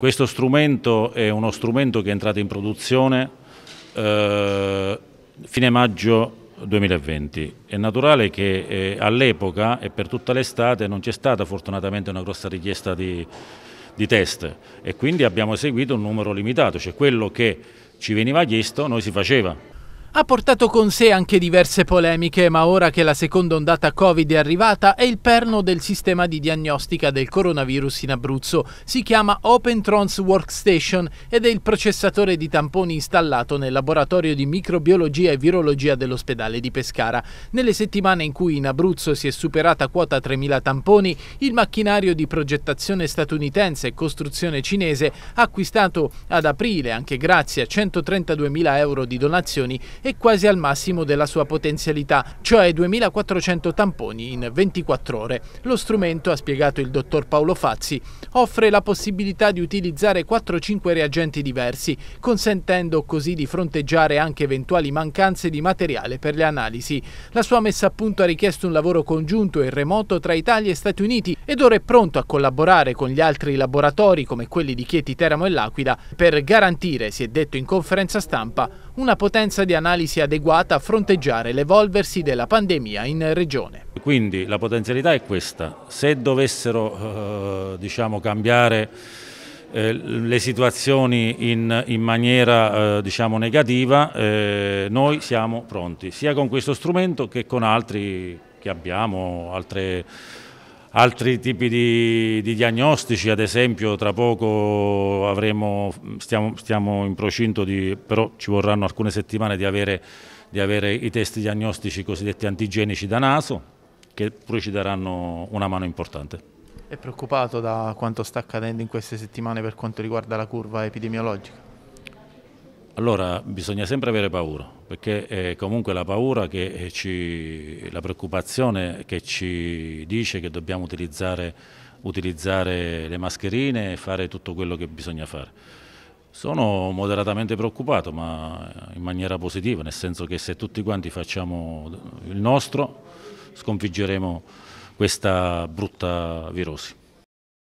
Questo strumento è uno strumento che è entrato in produzione eh, fine maggio 2020. È naturale che eh, all'epoca e per tutta l'estate non c'è stata fortunatamente una grossa richiesta di, di, test e quindi abbiamo eseguito un numero limitato, cioè quello che ci veniva chiesto noi si faceva ha portato con sé anche diverse polemiche, ma ora che la seconda ondata Covid è arrivata è il perno del sistema di diagnostica del coronavirus in Abruzzo. Si chiama OpenTrons Workstation ed è il processatore di tamponi installato nel laboratorio di microbiologia e virologia dell'ospedale di Pescara. Nelle settimane in cui in Abruzzo si è superata quota 3.000 tamponi, il macchinario di progettazione statunitense e costruzione cinese acquistato ad aprile, anche grazie a 132.000 euro di donazioni, e quasi al massimo della sua potenzialità, cioè 2400 tamponi in 24 ore. Lo strumento, ha spiegato il dottor Paolo Fazzi, offre la possibilità di utilizzare 4-5 reagenti diversi, consentendo così di fronteggiare anche eventuali mancanze di materiale per le analisi. La sua messa a punto ha richiesto un lavoro congiunto e remoto tra Italia e Stati Uniti ed ora è pronto a collaborare con gli altri laboratori come quelli di Chieti Teramo e L'Aquila per garantire, si è detto in conferenza stampa, una potenza di analisi un'analisi adeguata a fronteggiare l'evolversi della pandemia in regione. Quindi la potenzialità è questa, se dovessero eh, diciamo, cambiare eh, le situazioni in, in maniera eh, diciamo, negativa, eh, noi siamo pronti, sia con questo strumento che con altri che abbiamo, altre altri tipi di, di, diagnostici, ad esempio tra poco avremo, stiamo, stiamo, in procinto di, però ci vorranno alcune settimane di avere, di avere i test diagnostici cosiddetti antigenici da naso, che pure ci daranno una mano importante. È preoccupato da quanto sta accadendo in queste settimane per quanto riguarda la curva epidemiologica? Allora bisogna sempre avere paura, perché è comunque la paura che eh, ci, la preoccupazione che ci dice che dobbiamo utilizzare, utilizzare le mascherine e fare tutto quello che bisogna fare. Sono moderatamente preoccupato, ma in maniera positiva, nel senso che se tutti quanti facciamo il nostro, sconfiggeremo questa brutta virosi.